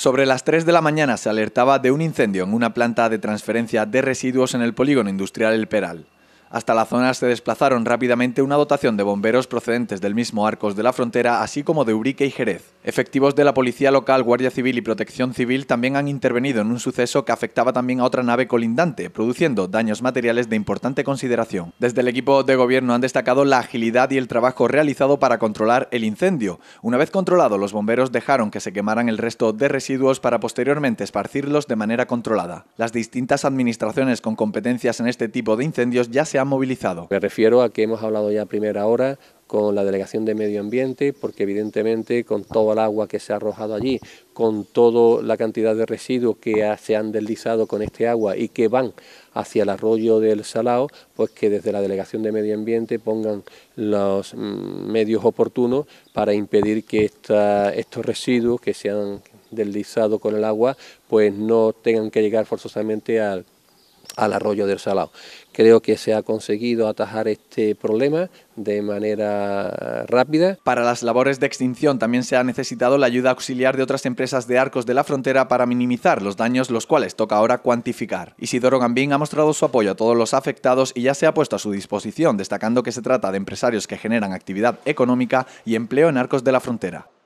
Sobre las 3 de la mañana se alertaba de un incendio en una planta de transferencia de residuos en el polígono industrial El Peral. Hasta la zona se desplazaron rápidamente una dotación de bomberos procedentes del mismo Arcos de la Frontera, así como de Urique y Jerez. Efectivos de la Policía Local, Guardia Civil y Protección Civil también han intervenido en un suceso que afectaba también a otra nave colindante, produciendo daños materiales de importante consideración. Desde el equipo de gobierno han destacado la agilidad y el trabajo realizado para controlar el incendio. Una vez controlado, los bomberos dejaron que se quemaran el resto de residuos para posteriormente esparcirlos de manera controlada. Las distintas administraciones con competencias en este tipo de incendios ya se movilizado. Me refiero a que hemos hablado ya a primera hora con la Delegación de Medio Ambiente, porque evidentemente con todo el agua que se ha arrojado allí, con toda la cantidad de residuos que se han deslizado con este agua y que van hacia el arroyo del Salao, pues que desde la Delegación de Medio Ambiente pongan los mm, medios oportunos para impedir que estos residuos que se han deslizado con el agua, pues no tengan que llegar forzosamente al al arroyo del salado. Creo que se ha conseguido atajar este problema de manera rápida. Para las labores de extinción también se ha necesitado la ayuda auxiliar de otras empresas de arcos de la frontera para minimizar los daños, los cuales toca ahora cuantificar. Isidoro Gambín ha mostrado su apoyo a todos los afectados y ya se ha puesto a su disposición, destacando que se trata de empresarios que generan actividad económica y empleo en arcos de la frontera.